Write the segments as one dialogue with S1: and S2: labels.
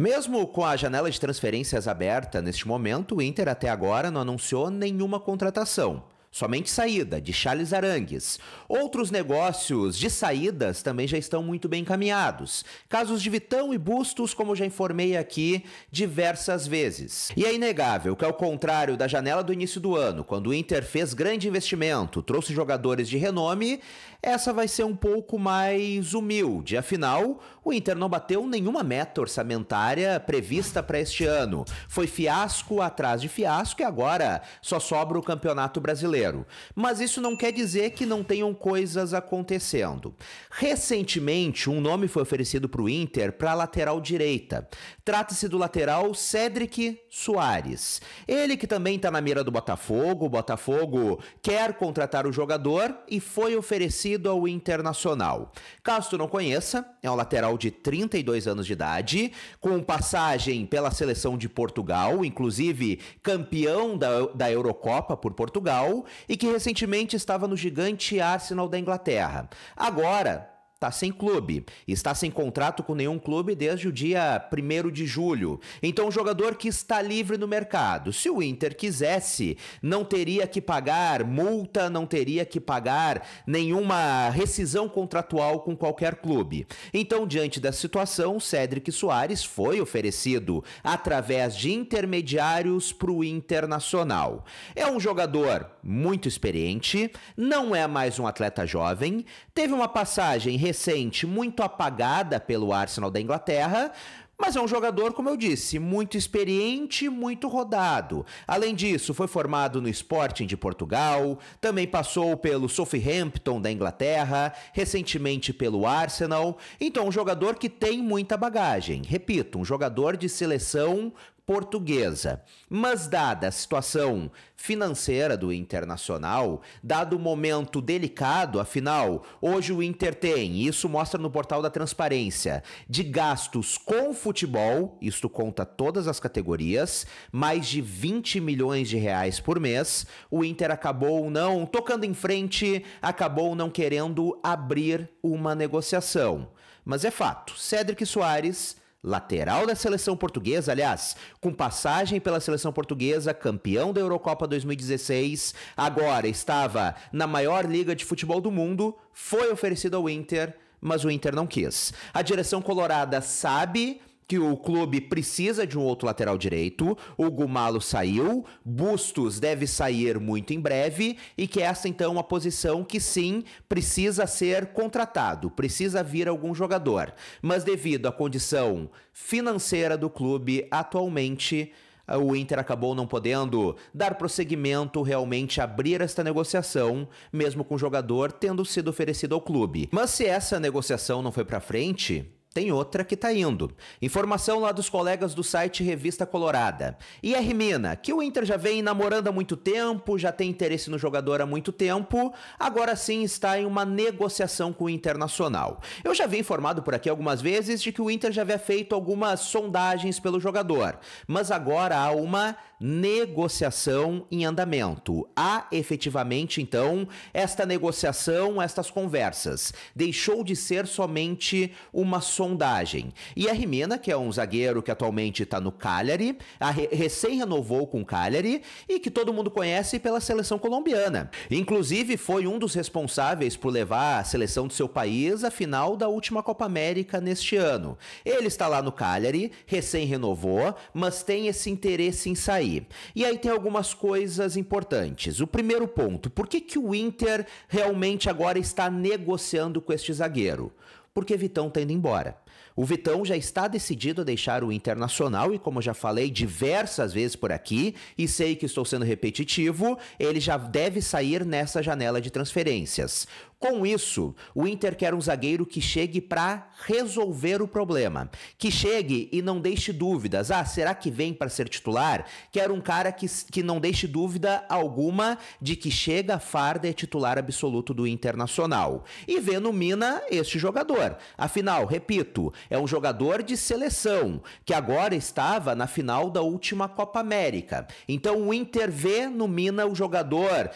S1: Mesmo com a janela de transferências aberta neste momento, o Inter até agora não anunciou nenhuma contratação. Somente saída de Charles Arangues. Outros negócios de saídas também já estão muito bem encaminhados. Casos de Vitão e Bustos, como já informei aqui diversas vezes. E é inegável que, ao contrário da janela do início do ano, quando o Inter fez grande investimento, trouxe jogadores de renome, essa vai ser um pouco mais humilde. Afinal, o Inter não bateu nenhuma meta orçamentária prevista para este ano. Foi fiasco atrás de fiasco e agora só sobra o Campeonato Brasileiro. Mas isso não quer dizer que não tenham coisas acontecendo. Recentemente, um nome foi oferecido para o Inter para a lateral direita. Trata-se do lateral Cedric Soares. Ele que também está na mira do Botafogo. O Botafogo quer contratar o jogador e foi oferecido ao Internacional. Caso tu não conheça, é um lateral de 32 anos de idade, com passagem pela seleção de Portugal, inclusive campeão da, da Eurocopa por Portugal, e que recentemente estava no gigante Arsenal da Inglaterra. Agora, está sem clube, está sem contrato com nenhum clube desde o dia 1 de julho. Então, um jogador que está livre no mercado. Se o Inter quisesse, não teria que pagar multa, não teria que pagar nenhuma rescisão contratual com qualquer clube. Então, diante da situação, Cedric Soares foi oferecido através de intermediários para o Internacional. É um jogador muito experiente, não é mais um atleta jovem, teve uma passagem recente muito apagada pelo Arsenal da Inglaterra, mas é um jogador, como eu disse, muito experiente, muito rodado. Além disso, foi formado no Sporting de Portugal, também passou pelo Southampton da Inglaterra, recentemente pelo Arsenal. Então, um jogador que tem muita bagagem. Repito, um jogador de seleção portuguesa. Mas, dada a situação financeira do Internacional, dado o momento delicado, afinal, hoje o Inter tem, isso mostra no portal da transparência, de gastos com futebol, isto conta todas as categorias, mais de 20 milhões de reais por mês. O Inter acabou não tocando em frente, acabou não querendo abrir uma negociação. Mas é fato, Cedric Soares lateral da seleção portuguesa, aliás, com passagem pela seleção portuguesa, campeão da Eurocopa 2016, agora estava na maior liga de futebol do mundo, foi oferecido ao Inter, mas o Inter não quis. A direção colorada sabe que o clube precisa de um outro lateral direito, o Gumalo saiu, Bustos deve sair muito em breve e que essa então é uma posição que sim precisa ser contratado, precisa vir algum jogador. Mas devido à condição financeira do clube atualmente, ah, o Inter acabou não podendo dar prosseguimento, realmente abrir esta negociação, mesmo com o jogador tendo sido oferecido ao clube. Mas se essa negociação não foi para frente, tem outra que tá indo. Informação lá dos colegas do site Revista Colorada. E a Mina, que o Inter já vem namorando há muito tempo, já tem interesse no jogador há muito tempo, agora sim está em uma negociação com o Internacional. Eu já vi informado por aqui algumas vezes de que o Inter já havia feito algumas sondagens pelo jogador, mas agora há uma negociação em andamento. Há efetivamente então esta negociação, estas conversas. Deixou de ser somente uma sondagem. E a Rimina, que é um zagueiro que atualmente está no Cagliari, re recém renovou com o Cagliari e que todo mundo conhece pela seleção colombiana. Inclusive foi um dos responsáveis por levar a seleção do seu país à final da última Copa América neste ano. Ele está lá no Cagliari, recém renovou, mas tem esse interesse em sair. E aí tem algumas coisas importantes. O primeiro ponto, por que, que o Inter realmente agora está negociando com este zagueiro? porque Vitão está indo embora. O Vitão já está decidido a deixar o Internacional e, como já falei diversas vezes por aqui, e sei que estou sendo repetitivo, ele já deve sair nessa janela de transferências. Com isso, o Inter quer um zagueiro que chegue para resolver o problema, que chegue e não deixe dúvidas. Ah, será que vem para ser titular? Quero um cara que, que não deixe dúvida alguma de que chega farda é titular absoluto do Internacional. E vê no Mina este jogador. Afinal, repito, é um jogador de seleção que agora estava na final da última Copa América. Então o Inter vê no Mina o jogador,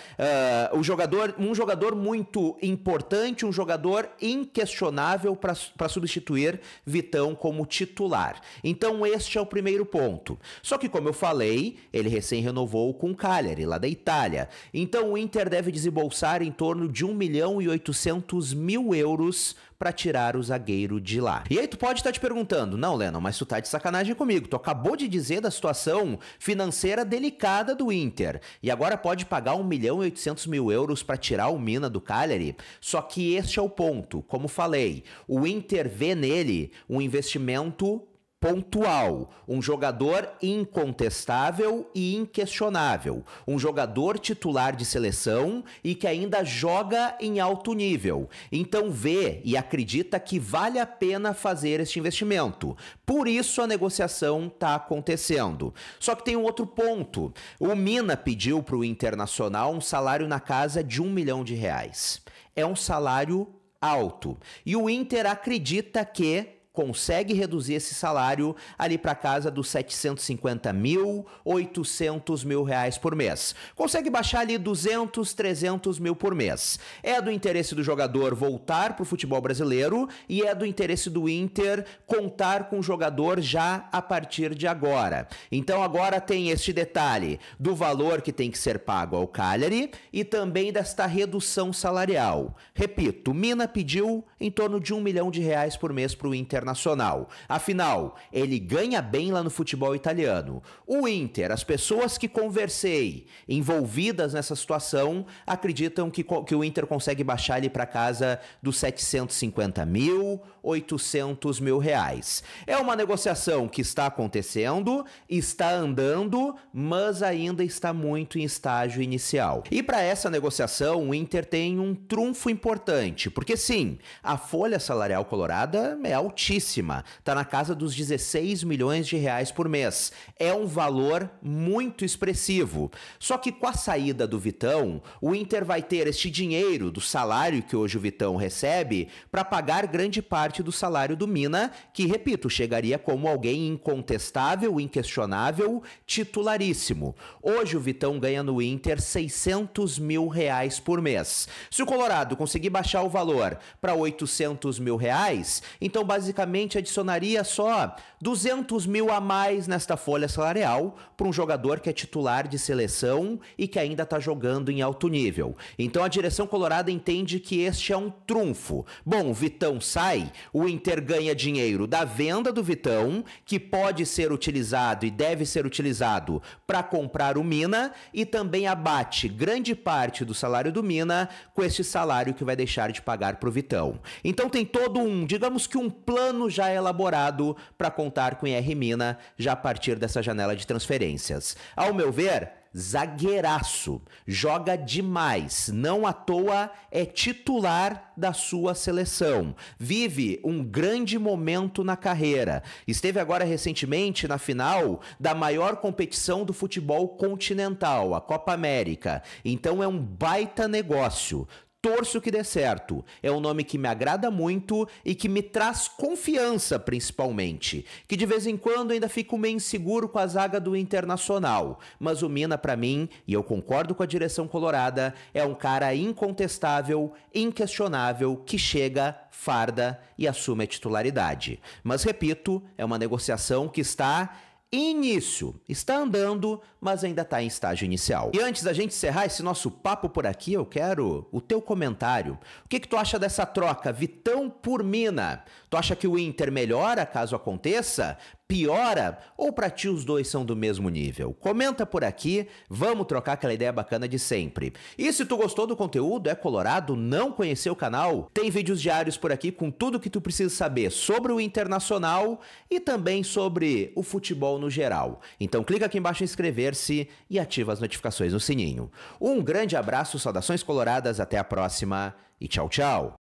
S1: uh, o jogador, um jogador muito importante, um jogador inquestionável para substituir Vitão como titular. Então, este é o primeiro ponto. Só que, como eu falei, ele recém renovou com Cagliari, lá da Itália. Então, o Inter deve desembolsar em torno de 1 milhão e 800 mil euros para tirar o zagueiro de lá. E aí tu pode estar tá te perguntando, não, Lennon, mas tu tá de sacanagem comigo. Tu acabou de dizer da situação financeira delicada do Inter e agora pode pagar 1 milhão e 800 mil euros para tirar o Mina do Cagliari. Só que este é o ponto. Como falei, o Inter vê nele um investimento pontual, um jogador incontestável e inquestionável, um jogador titular de seleção e que ainda joga em alto nível. Então vê e acredita que vale a pena fazer este investimento. Por isso a negociação está acontecendo. Só que tem um outro ponto. O Mina pediu para o Internacional um salário na casa de um milhão de reais. É um salário alto. E o Inter acredita que consegue reduzir esse salário ali para casa dos 750 mil, 800 mil reais por mês. Consegue baixar ali 200, 300 mil por mês. É do interesse do jogador voltar para o futebol brasileiro e é do interesse do Inter contar com o jogador já a partir de agora. Então agora tem este detalhe do valor que tem que ser pago ao Cagliari e também desta redução salarial. Repito, Mina pediu em torno de um milhão de reais por mês para o Inter internacional. Afinal, ele ganha bem lá no futebol italiano. O Inter, as pessoas que conversei envolvidas nessa situação acreditam que, que o Inter consegue baixar ele para casa dos 750 mil, 800 mil reais. É uma negociação que está acontecendo, está andando, mas ainda está muito em estágio inicial. E para essa negociação, o Inter tem um trunfo importante, porque sim, a folha salarial colorada é altíssima altíssima, está na casa dos 16 milhões de reais por mês. É um valor muito expressivo. Só que com a saída do Vitão, o Inter vai ter este dinheiro do salário que hoje o Vitão recebe para pagar grande parte do salário do Mina, que, repito, chegaria como alguém incontestável, inquestionável, titularíssimo. Hoje o Vitão ganha no Inter 600 mil reais por mês. Se o Colorado conseguir baixar o valor para 800 mil reais, então basicamente basicamente adicionaria só 200 mil a mais nesta folha salarial para um jogador que é titular de seleção e que ainda está jogando em alto nível. Então a direção colorada entende que este é um trunfo. Bom, o Vitão sai, o Inter ganha dinheiro da venda do Vitão, que pode ser utilizado e deve ser utilizado para comprar o Mina e também abate grande parte do salário do Mina com este salário que vai deixar de pagar para o Vitão. Então tem todo um, digamos que um plano plano já é elaborado para contar com IR Mina já a partir dessa janela de transferências. Ao meu ver, zagueiraço, joga demais, não à toa é titular da sua seleção. Vive um grande momento na carreira. Esteve agora recentemente na final da maior competição do futebol continental, a Copa América. Então é um baita negócio torço que dê certo. É um nome que me agrada muito e que me traz confiança, principalmente. Que de vez em quando ainda fico meio inseguro com a zaga do Internacional, mas o Mina para mim, e eu concordo com a direção colorada, é um cara incontestável, inquestionável, que chega, farda e assume a titularidade. Mas repito, é uma negociação que está início. Está andando, mas ainda está em estágio inicial. E antes da gente encerrar esse nosso papo por aqui, eu quero o teu comentário. O que, que tu acha dessa troca Vitão por Mina? Tu acha que o Inter melhora caso aconteça? piora ou para ti os dois são do mesmo nível? Comenta por aqui, vamos trocar aquela ideia bacana de sempre. E se tu gostou do conteúdo, é colorado, não conheceu o canal, tem vídeos diários por aqui com tudo que tu precisa saber sobre o internacional e também sobre o futebol no geral. Então clica aqui embaixo em inscrever-se e ativa as notificações no sininho. Um grande abraço, saudações coloradas, até a próxima e tchau, tchau.